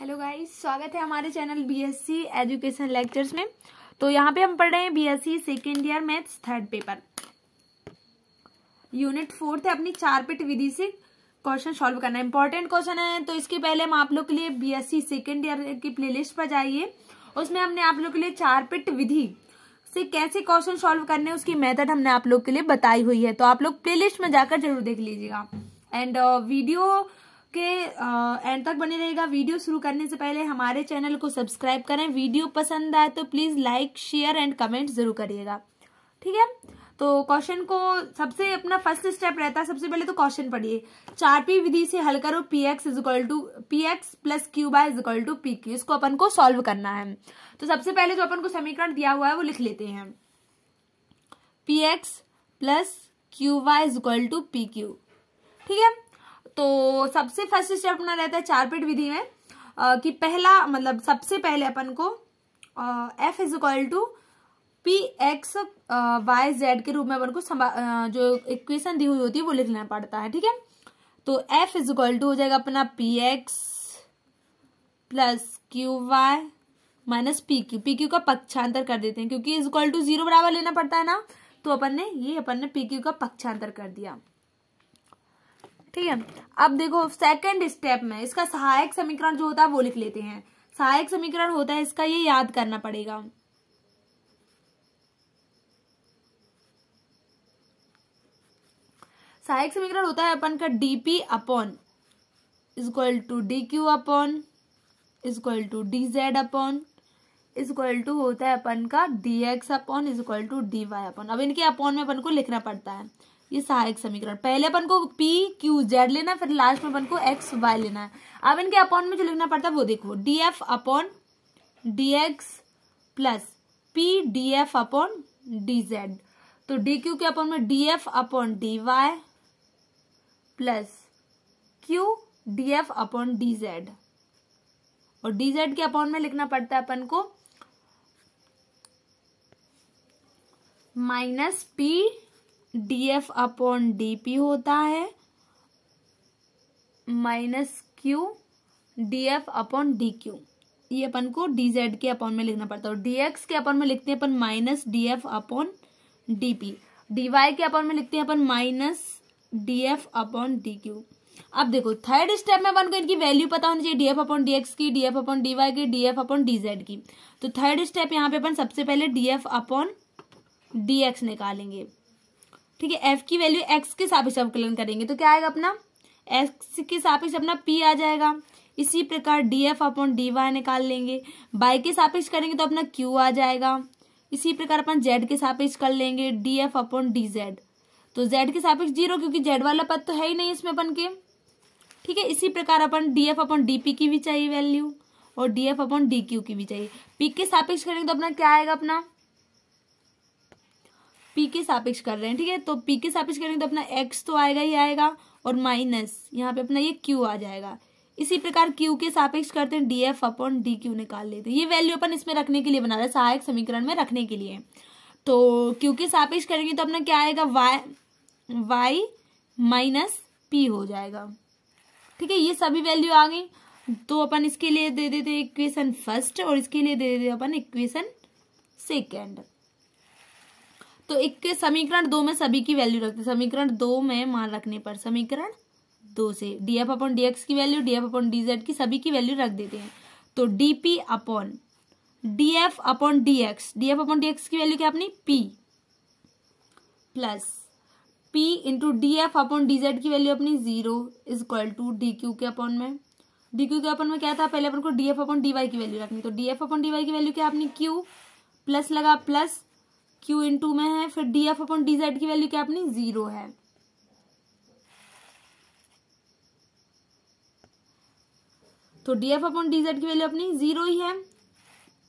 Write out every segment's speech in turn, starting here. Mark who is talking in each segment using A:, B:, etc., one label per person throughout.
A: hello guys स्वागत है हमारे चैनल बीएससी एजुकेशन लेक्चर्स में तो यहाँ पे हम पढ़ रहे हैं BSc second year maths third paper unit fourth है अपनी चारपिट विधि से क्वेश्चन सॉल्व करना इंपॉर्टेंट क्वेश्चन है तो इसके पहले हम आप लोग के लिए बीएससी सेकेंड ईयर की प्ले पर जाइए उसमें हमने आप लोग के लिए चारपिट विधि से कैसे क्वेश्चन सोल्व करने उसकी मेथड हमने आप लोग के लिए बताई हुई है तो आप लोग प्ले में जाकर जरूर देख लीजिएगा एंड वीडियो uh, के एंड तक बने रहेगा वीडियो शुरू करने से पहले हमारे चैनल को सब्सक्राइब करें वीडियो पसंद आए तो please like share and comment ज़रूर करिएगा ठीक है तो क्वेश्चन को सबसे अपना फर्स्ट स्टेप रहता है सबसे पहले तो क्वेश्चन पढ़िए चार पी विधि से हल करो p x is equal to p x plus q by is equal to p q इसको अपन को सॉल्व करना है तो सबसे पहले जो अपन को समीकरण दिया हुआ है वो लिख लेते हैं p x plus q y is equal to p q ठीक है तो सबसे फर्स्ट स्टेप अपना रहता है चारपीट विधि में आ, कि पहला मतलब सबसे पहले अपन को f is equal to p x y z के रूप में अपन को आ, जो इक्वेशन दी हुई होती है वो लिखना पड़ता है ठीक है तो एफ इज इक्वल टू हो जाएगा अपना p x plus q y minus p q p q का पक्षांतर कर देते हैं क्योंकि इज इक्वल टू जीरो बराबर लेना पड़ता है ना तो अपन ने ये अपन ने पी क्यू का पक्षांतर कर दिया ठीक है अब देखो सेकंड स्टेप में इसका सहायक समीकरण जो होता है वो लिख लेते हैं सहायक समीकरण होता है इसका ये याद करना पड़ेगा सहायक समीकरण होता है अपन का dp upon is equal to d q upon is equal to d z upon is equal to होता है अपन का d x upon is equal to d y upon अब इनके अपॉन में अपन को लिखना पड़ता है ये सहायक समीकरण पहले अपन को पी क्यू जेड लेना फिर लास्ट में अपन को एक्स वाई लेना है अब इनके अपॉन में जो लिखना पड़ता है वो देखो d f upon d x plus p d f upon d z तो डी क्यू के अपॉन में d f upon d y plus q d f upon d z और डी जेड के अपॉन में लिखना पड़ता है अपन को minus p d f upon d p होता है minus q d f upon d q ये अपन को डी जेड के अपॉन में लिखना पड़ता है डी एक्स के अपॉन में लिखते हैं अपन minus d f upon d p d y के अपॉन में लिखते हैं अपन minus d f upon d q अब देखो थर्ड स्टेप में अपन को इनकी वैल्यू पता होनी चाहिए डीएफ अपॉन डीएक्स की डीएफ अपॉन डीवाई की डीएफ अपॉन डीजेड की तो थर्ड स्टेप यहाँ पे अपन सबसे पहले डीएफ अपॉन डीएक्स निकालेंगे ठीक है एफ की वैल्यू एक्स के सापेक्ष अवकलन करेंगे तो क्या आएगा अपना एक्स के सापेक्ष अपना पी आ जाएगा इसी प्रकार d f upon d y निकाल लेंगे बाई के सापेक्ष करेंगे तो अपना क्यू आ जाएगा इसी प्रकार अपन जेड के सापेक्ष कर लेंगे d f upon d z तो जेड के सापेक्ष जीरो क्योंकि जेड वाला पद तो है ही नहीं इसमें अपन के ठीक है इसी प्रकार अपन d f upon d p की भी चाहिए वैल्यू और d f upon d q की भी चाहिए पी के सापेक्ष करेंगे तो अपना क्या आएगा अपना पी के सापेक्ष कर रहे हैं ठीक है तो पी के सापेक्ष करेंगे तो अपना एक्स तो आएगा ही आएगा और माइनस यहाँ पे अपना ये क्यू आ जाएगा इसी प्रकार क्यू के सापेक्ष करते हैं d f upon d q निकाल लेते हैं ये वैल्यू अपन इसमें रखने के लिए बना रहे सहायक समीकरण में रखने के लिए तो क्यू के सापेक्ष करेंगे तो अपना क्या आएगा वाई वाई माइनस पी हो जाएगा ठीक है ये सभी वैल्यू आ गई तो अपन इसके लिए दे देते इक्वेशन फर्स्ट और इसके लिए दे देते अपन इक्वेशन सेकेंड तो एक समीकरण दो में सभी की वैल्यू रखते समीकरण दो में मान रखने पर समीकरण दो से d f upon d x की value d f upon d z की सभी की वैल्यू रख देते हैं तो d p upon d f upon d x d f upon d x की वैल्यू क्या अपनी p plus p into d f upon d z की वैल्यू अपनी zero is equal to d q के अपॉन में d q के upon में क्या था पहले अपन को d f upon d y की वैल्यू रखनी तो d f upon d y की वैल्यू क्या अपनी क्यू प्लस लगा प्लस क्यू इन टू में है फिर d f upon d z की वैल्यू क्या अपनी जीरो है तो d f upon d z की वैल्यू अपनी जीरो ही है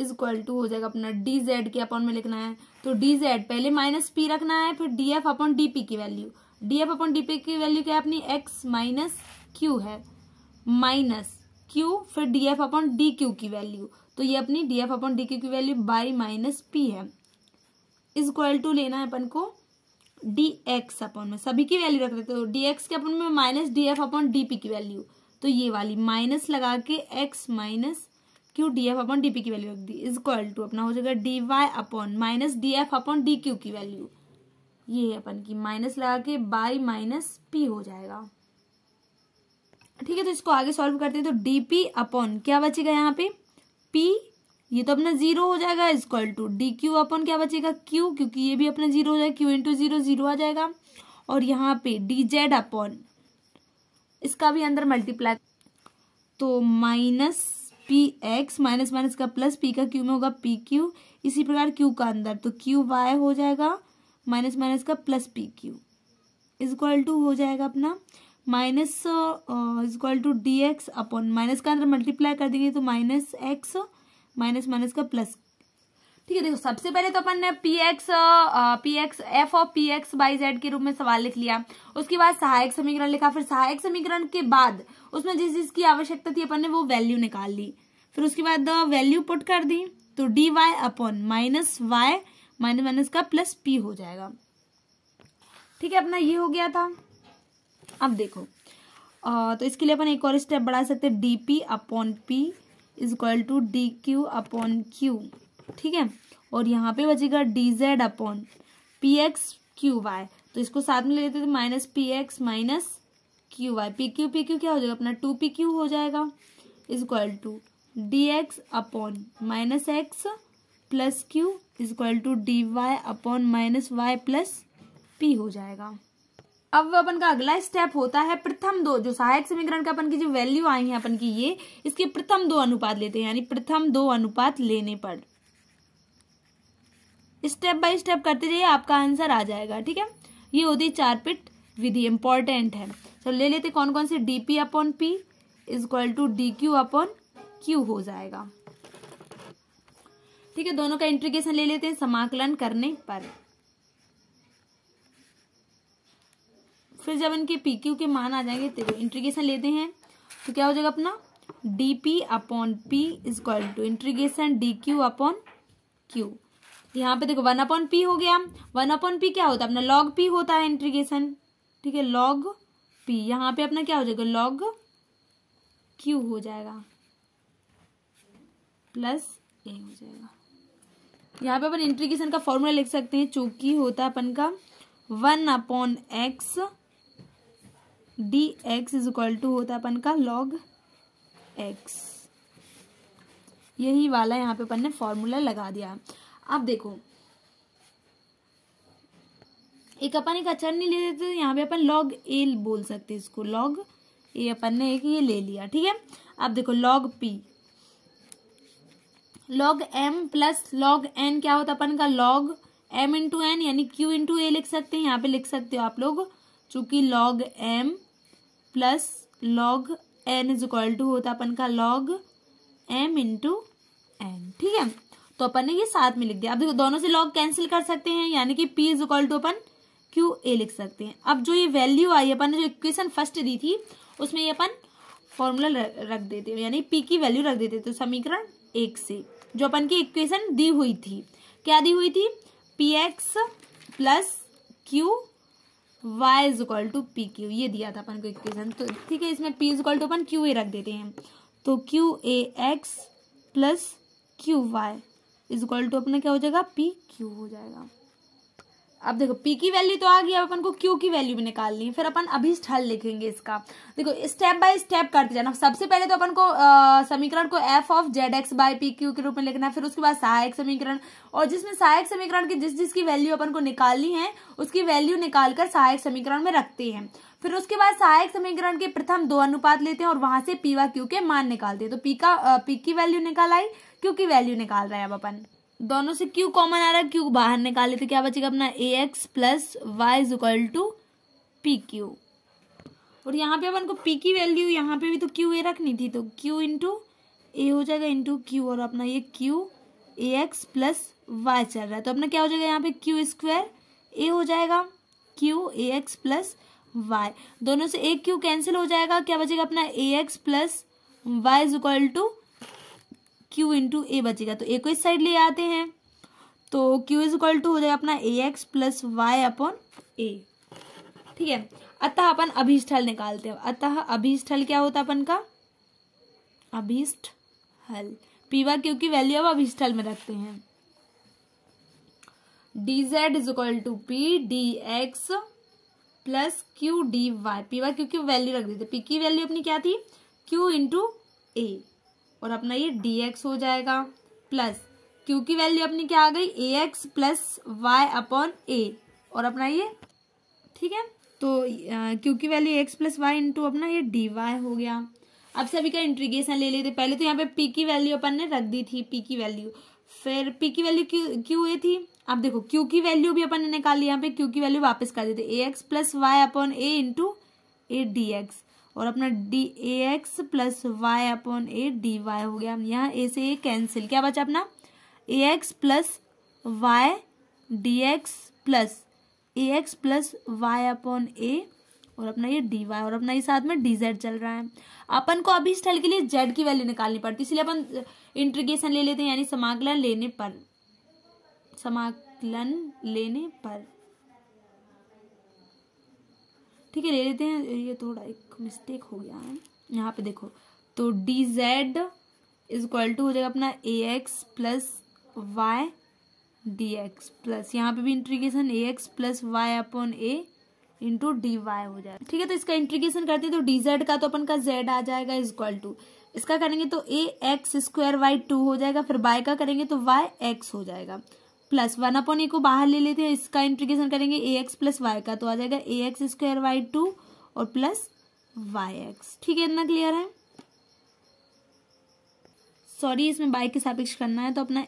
A: इज इक्वल टू हो जाएगा अपना डी जेड के अपॉन में लिखना है तो डी जेड पहले माइनस पी रखना है फिर d f upon d p की value d f upon d p की वैल्यू क्या अपनी एक्स माइनस क्यू है माइनस क्यू फिर d f upon d q की वैल्यू तो ये अपनी d f upon d q की वैल्यू बाई माइनस पी है इज इक्वल टू लेना है अपन को डी एक्स अपन में सभी की वैल्यू रख देते हो डी एक्स के अपन में minus d f upon d p की वैल्यू तो ये वाली माइनस लगा के x minus q d f upon d p की वैल्यू रख दी इज इक्वल टू अपना हो जाएगा d y upon minus d f upon d q की वैल्यू ये है अपन की माइनस लगा के बाई माइनस पी हो जाएगा ठीक है तो इसको आगे सॉल्व करते हैं तो डी पी अपॉन क्या बचेगा यहाँ पे पी ये तो अपना जीरो हो जाएगा इजक्वल टू डी क्यू अपन क्या बचेगा क्यू क्योंकि ये भी अपना जीरो हो जाएगा क्यू इंटू जीरो जीरो आ जाएगा और यहाँ पे डी जेड अपॉन इसका भी अंदर मल्टीप्लाई तो minus p x minus minus का प्लस पी का क्यू में होगा पी क्यू इसी प्रकार क्यू का अंदर तो क्यू वाई हो जाएगा माइनस माइनस का plus p q is equal to हो जाएगा अपना minus is equal to d x upon minus का अंदर मल्टीप्लाई कर देंगे तो माइनस एक्स माइनस माइनस का प्लस ठीक है देखो सबसे पहले तो अपन ने p x p x f और पी एक्स बाई जेड के रूप में सवाल लिख लिया उसके बाद सहायक समीकरण लिखा फिर सहायक समीकरण के बाद उसमें जिस चीज की आवश्यकता थी अपन ने वो वैल्यू निकाल ली फिर उसके बाद वैल्यू पुट कर दी तो d y upon minus y minus minus का प्लस पी हो जाएगा ठीक है अपना ये हो गया था अब देखो आ, तो इसके लिए अपन एक और स्टेप बढ़ा सकते हैं d p upon p is equal to d q upon q ठीक है और यहाँ पे बचेगा d z upon p x q y तो इसको साथ में ले लेते थे तो minus p x minus q y p q p q क्या हो जाएगा अपना टू पी क्यू हो जाएगा is equal to d x upon minus x plus q is equal to d y upon minus y plus p हो जाएगा अब अपन का अगला स्टेप होता है प्रथम दो जो सहायक समीकरण का अपन की जो वैल्यू आई है अपन की ये इसके प्रथम दो अनुपात लेते हैं यानी प्रथम दो अनुपात लेने पर स्टेप बाय स्टेप करते जाइए आपका आंसर आ जाएगा ठीक है ये होती है चारपिट विधि इंपॉर्टेंट है चलो तो ले लेते कौन कौन से d p upon p is equal to d q upon q हो जाएगा ठीक है दोनों का इंट्रीगेशन ले लेते हैं समाकलन करने पर फिर जब इनके पी क्यू के मान आ जाएंगे तो इंट्रीगेशन लेते हैं तो क्या हो जाएगा अपना d p upon p is equal to integration d q upon q यहाँ पे देखो वन अपॉन पी हो गया वन अपॉन पी क्या होता है अपना लॉग पी होता है इंट्रीगेशन ठीक है लॉग पी यहाँ पे अपना क्या हो जाएगा लॉग क्यू हो जाएगा प्लस ए हो जाएगा यहाँ पे अपन इंट्रीगेशन का फॉर्मूला लिख सकते हैं चूंकि होता है अपन का one upon x d x is equal to होता है अपन का लॉग एक्स यही वाला यहाँ पे अपन ने फॉर्मूला लगा दिया अब देखो एक अपन एक अचर नहीं ले लेते तो यहाँ पे अपन लॉग ए बोल सकते इसको लॉग ए अपन ने एक ये ले लिया ठीक है अब देखो log p log m plus log n क्या होता अपन का लॉग एम इंटू एन यानी क्यू इंटू ए लिख सकते हैं यहाँ पे लिख सकते हो आप लोग चूंकि log m plus log n is equal to होता अपन का लॉग एम इंटू एन ठीक है तो अपन ने ये साथ में लिख दिया अब देखो दोनों से लॉग कैंसिल कर सकते हैं यानी कि पी इज इक्वल टू अपन क्यू ए लिख सकते हैं अब जो ये वैल्यू आई अपन ने जो इक्वेशन फर्स्ट दी थी उसमें ये अपन फॉर्मूला रख देते हैं यानी पी की वैल्यू रख देते तो समीकरण एक से जो अपन की इक्वेशन दी हुई थी क्या दी हुई थी p x plus q y is equal to p q ये दिया था अपन को इक्वेशन तो ठीक है इसमें पी इज इक्वल टू अपन क्यू ए रख देते हैं तो q a x plus q y is equal to अपना क्या हो जाएगा पी क्यू हो जाएगा अब देखो पी की वैल्यू तो आ गई अब अपन को क्यू की वैल्यू भी निकालनी है फिर अपन अभी स्थल लिखेंगे इसका देखो स्टेप बाय स्टेप करते जाना सबसे पहले तो अपन को समीकरण को f of z x by p q के रूप में लिखना है फिर उसके बाद सहायक समीकरण और जिसमें सहायक समीकरण की जिस जिसकी वैल्यू अपन को निकालनी है उसकी वैल्यू निकालकर सहायक समीकरण में रखते हैं फिर उसके बाद सहायक समीकरण के प्रथम दो अनुपात लेते हैं और वहां से पी व क्यू के मान निकालते हैं तो पी का पी की वैल्यू निकाल आई क्यू की वैल्यू निकाल रहे हैं अब अपन दोनों से क्यू कॉमन आ रहा है क्यू बाहर निकाले तो क्या बचेगा अपना a x plus y is equal to p q और यहाँ पे अपन को पी की वैल्यू यहाँ पे भी तो क्यू ए रखनी थी तो क्यू इंटू ए हो जाएगा इंटू क्यू और अपना ये q a x plus y चल रहा है तो अपना क्या हो जाएगा यहाँ पे क्यू स्क्वायर ए हो जाएगा q a x plus y दोनों से एक क्यू कैंसिल हो जाएगा क्या बचेगा अपना a x plus y is equal to q into a बचेगा तो ए को इस साइड ले आते हैं तो क्यू इज इक्वल टू हो जाएगा अपना a x plus y upon a ठीक है अतः अपन अभिष्ठल निकालते हैं अतः अभिष्ठल क्या होता अपन का अभिष्ट हल पीवा क्योंकि वैल्यू अब अभिष्ठल में रखते हैं d z is equal to p d x plus q d y p y q की वैल्यू रख देते पी की वैल्यू अपनी क्या थी क्यू इंटू ए और अपना ये डी एक्स हो जाएगा प्लस क्यू की वैल्यू अपनी क्या आ गई a x plus y upon a और अपना ये ठीक है तो क्यू की value x plus y into अपना ये डी वाई हो गया अब सभी का इंट्रीगेशन ले लेते पहले तो यहाँ पे पी की वैल्यू अपन ने रख दी थी पी की वैल्यू फिर पी की वैल्यू क्यों हुई थी अब देखो क्यू की वैल्यू भी अपन ने निकाली यहाँ पे क्यू की वैल्यू वापस कर देते a x plus y upon a into a d x और अपना d a x plus y upon a d y हो गया यहाँ ए से ए कैंसिल क्या बचा अपना a x plus y d x plus a x plus y upon a और अपना ये डी वाई और अपना ये साथ में डी जेड चल रहा है अपन को अभी इस स्थल के लिए जेड की वैल्यू निकालनी पड़ती इसलिए अपन इंट्रीगेशन ले लेते हैं यानी समाकलन लेने पर समाकलन लेने पर ठीक है ले लेते हैं ये थोड़ा एक मिस्टेक हो गया है यहाँ पे देखो तो d z is equal to हो जाएगा अपना a x plus y d x plus यहाँ पे भी integration a x plus y upon a into d y हो जाएगा ठीक है तो इसका इंट्रीगेशन करते हैं तो डी जेड का तो अपन का जेड आ जाएगा इज इक्वल टू इसका करेंगे तो a x square y two हो जाएगा फिर वाई का करेंगे तो वाई एक्स हो जाएगा प्लस वन अपॉन ए को बाहर ले लेते हैं इसका इंटीग्रेशन करेंगे ए एक्स प्लस वाई का तो आ जाएगा a x square y two और प्लस वाई एक्स ठीक है इतना क्लियर है सॉरी इसमें बाई के सापेक्ष करना है तो अपना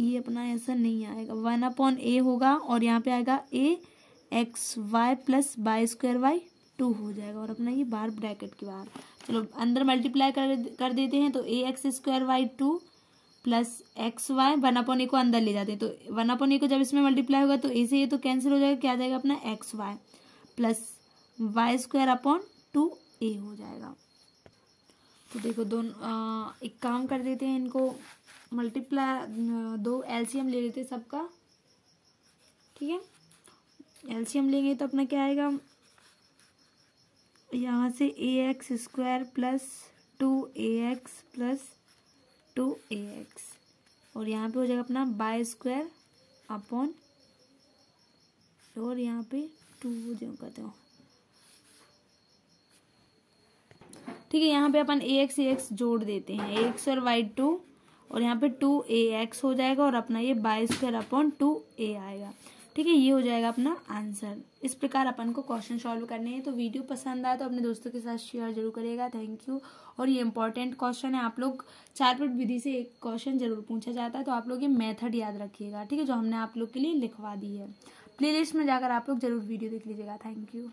A: ये e अपना ऐसा नहीं आएगा वन अपॉन ए होगा और यहाँ पे आएगा a x y plus by square y two हो जाएगा और अपना ये बाहर ब्रैकेट के बाहर चलो अंदर मल्टीप्लाई कर कर देते हैं तो a x square y two plus x y one अपन ए को अंदर ले जाते हैं तो वन अपन ए को जब इसमें मल्टीप्लाई होगा तो ए से ये तो कैंसिल हो जाएगा क्या जाएगा अपना x y plus y square upon two a हो जाएगा तो देखो दोनों एक काम कर देते हैं इनको मल्टीप्लाई दो एलसीएम ले लेते हैं सबका ठीक है एलसीएम लेंगे तो अपना क्या आएगा यहाँ से a x square plus two a x plus two a x और यहाँ पे हो जाएगा अपना बाय स्क्वायर अपॉन और यहाँ पे टू हो जाएगा तो ठीक है यहाँ पे अपन ए एक्स ए एक्स जोड़ देते हैं ए एक्स और वाई टू और यहाँ पे टू ए एक्स हो जाएगा और अपना ये by square upon two a आएगा ठीक है ये हो जाएगा अपना आंसर इस प्रकार अपन को क्वेश्चन सॉल्व करने हैं तो वीडियो पसंद आए तो अपने दोस्तों के साथ शेयर जरूर करेगा थैंक यू और ये इंपॉर्टेंट क्वेश्चन है आप लोग चारपट विधि से एक क्वेश्चन जरूर पूछा जाता है तो आप लोग ये मेथड याद रखिएगा ठीक है जो हमने आप लोग के लिए लिखवा दी है प्लेलिस्ट में जाकर आप लोग जरूर वीडियो देख लीजिएगा थैंक यू